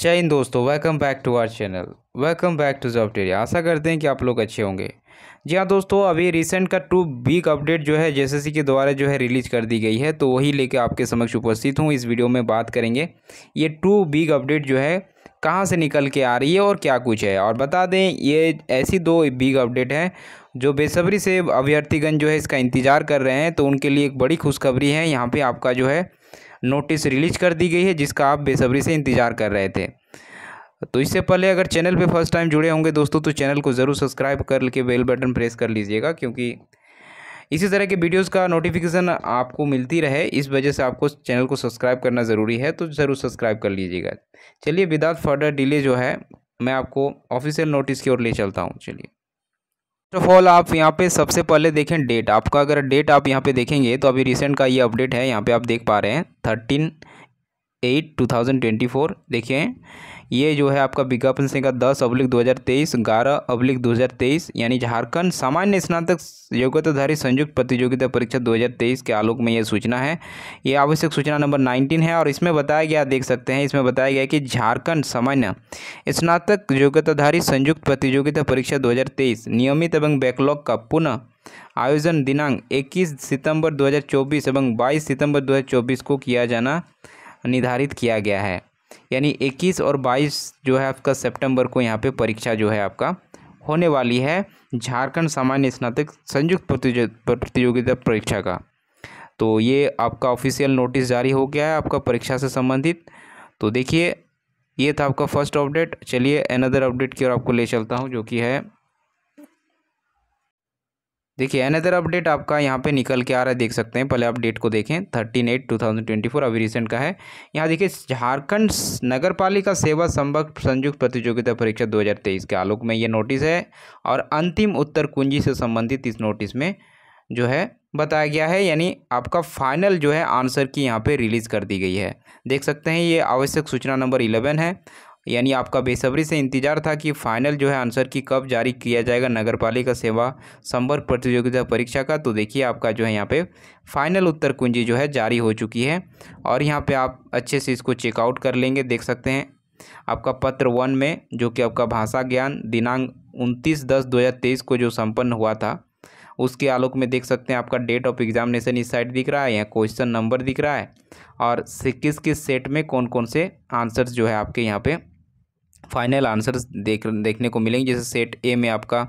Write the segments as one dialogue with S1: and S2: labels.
S1: जय हिंद दोस्तों welcome back to our channel welcome back to Jobteria आशा करते हैं कि आप लोग अच्छे होंगे जी हाँ दोस्तों अभी रिसेंट का टू बिग अपडेट जो है जेएसएससी के द्वारा जो है रिलीज कर दी गई है तो वही लेके आपके समक्ष उपस्थित हूँ इस वीडियो में बात करेंगे ये टू बिग अपडेट जो है कहाँ से निकल के आ रही है और क्या कुछ है और बता दें ये ऐसी दो बिग अपडेट हैं जो बेसब्री से अभ्यर्थीगण जो है इसका इंतज़ार कर रहे हैं तो उनके लिए एक बड़ी खुशखबरी है यहाँ पे आपका जो है नोटिस रिलीज कर दी गई है जिसका आप बेसब्री से इंतज़ार कर रहे थे तो इससे पहले अगर चैनल पे फर्स्ट टाइम जुड़े होंगे दोस्तों तो चैनल को ज़रूर सब्सक्राइब करके बेल बटन प्रेस कर लीजिएगा क्योंकि इसी तरह के वीडियोस का नोटिफिकेशन आपको मिलती रहे इस वजह से आपको चैनल को सब्सक्राइब करना ज़रूरी है तो ज़रूर सब्सक्राइब कर लीजिएगा चलिए विदाउट फर्दर डिले जो है मैं आपको ऑफिशियल नोटिस की ओर ले चलता हूँ चलिए फर्स्ट ऑफ ऑल आप यहाँ पे सबसे पहले देखें डेट आपका अगर डेट आप यहाँ पे देखेंगे तो अभी रिसेंट का ये अपडेट है यहाँ पे आप देख पा रहे हैं thirteen eight two thousand twenty four देखिए ये जो है आपका विज्ञापन संख्या दस अब्लिक दो हज़ार तेईस ग्यारह अब्लिक दो हज़ार तेईस यानी झारखंड सामान्य स्नातक योग्यताधारी संयुक्त प्रतियोगिता परीक्षा दो हज़ार तेईस के आलोक में यह सूचना है ये आवश्यक सूचना नंबर नाइनटीन है और इसमें बताया गया देख सकते हैं इसमें बताया गया कि झारखंड सामान्य स्नातक योग्यताधारी संयुक्त प्रतियोगिता परीक्षा दो हज़ार तेईस नियमित एवं बैकलॉग का पुनः आयोजन दिनांक दो सितंबर चौबीस एवं बाईस सितंबर चौबीस को किया जाना निर्धारित किया गया है यानी 21 और 22 जो है आपका सितंबर को यहाँ पे परीक्षा जो है आपका होने वाली है झारखंड सामान्य स्नातक संयुक्त प्रतियोगिता परीक्षा का तो ये आपका ऑफिशियल नोटिस जारी हो गया है आपका परीक्षा से संबंधित तो देखिए ये था आपका फर्स्ट अपडेट चलिए अनदर अपडेट की ओर आपको ले चलता हूँ जो कि है देखिए अनदर अपडेट आपका यहाँ पे निकल के आ रहा है देख सकते हैं पहले आप डेट को देखें thirteen eight two thousand twenty four अभी रिसेंट का है यहाँ देखिए झारखंड नगर पालिका सेवा संभव संयुक्त प्रतियोगिता परीक्षा दो हज़ार तेईस के आलोक में ये नोटिस है और अंतिम उत्तर कुंजी से संबंधित इस नोटिस में जो है बताया गया है यानी आपका फाइनल जो है आंसर की यहाँ पर रिलीज़ कर दी गई है देख सकते हैं ये आवश्यक सूचना नंबर इलेवन है यानी आपका बेसब्री से इंतजार था कि फाइनल जो है आंसर की कब जारी किया जाएगा नगरपालिका सेवा संवर्ग प्रतियोगिता परीक्षा का तो देखिए आपका जो है यहाँ पे फाइनल उत्तर कुंजी जो है जारी हो चुकी है और यहाँ पे आप अच्छे से इसको चेकआउट कर लेंगे देख सकते हैं आपका पत्र वन में जो कि आपका भाषा ज्ञान दिनांक उनतीस दस दो हज़ार तेईस को जो सम्पन्न हुआ था उसके आलोक में देख सकते हैं आपका डेट ऑफ एग्जामिनेशन इस साइड दिख रहा है यहाँ क्वेश्चन नंबर दिख रहा है और किस किस सेट में कौन कौन से आंसर्स जो है आपके यहाँ पे फाइनल आंसर देख देखने को मिलेंगे जैसे सेट ए में आपका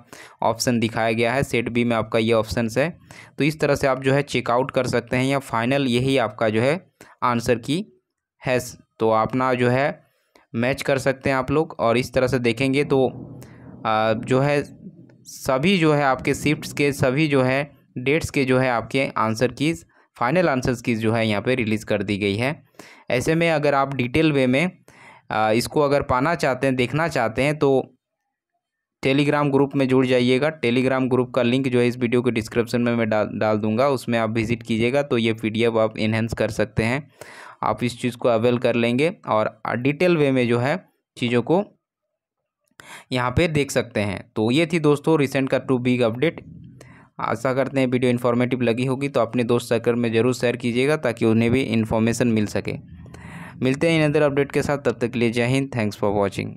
S1: ऑप्शन दिखाया गया है सेट बी में आपका ये ऑप्शन है तो इस तरह से आप जो है चेकआउट कर सकते हैं या फाइनल यही आपका जो है आंसर की है तो अपना जो है मैच कर सकते हैं आप लोग और इस तरह से देखेंगे तो आ, जो है सभी जो है आपके शिफ्ट्स के सभी जो है डेट्स के जो है आपके आंसर की फाइनल आंसर्स की जो है यहाँ पे रिलीज़ कर दी गई है ऐसे में अगर आप डिटेल वे में इसको अगर पाना चाहते हैं देखना चाहते हैं तो टेलीग्राम ग्रुप में जुड़ जाइएगा टेलीग्राम ग्रुप का लिंक जो है इस वीडियो के डिस्क्रिप्शन में मैं डाल डाल दूंगा उसमें आप विजिट कीजिएगा तो ये पी आप इन्हेंस कर सकते हैं आप इस चीज़ को अवेल कर लेंगे और डिटेल वे में जो है चीज़ों को यहाँ पे देख सकते हैं तो ये थी दोस्तों रिसेंट का टू बिग अपडेट आशा करते हैं वीडियो इन्फॉर्मेटिव लगी होगी तो अपने दोस्त सर्कल में ज़रूर शेयर कीजिएगा ताकि उन्हें भी इन्फॉर्मेशन मिल सके मिलते हैं इन अदर अपडेट के साथ तब तक के लिए जय हिंद थैंक्स फॉर वॉचिंग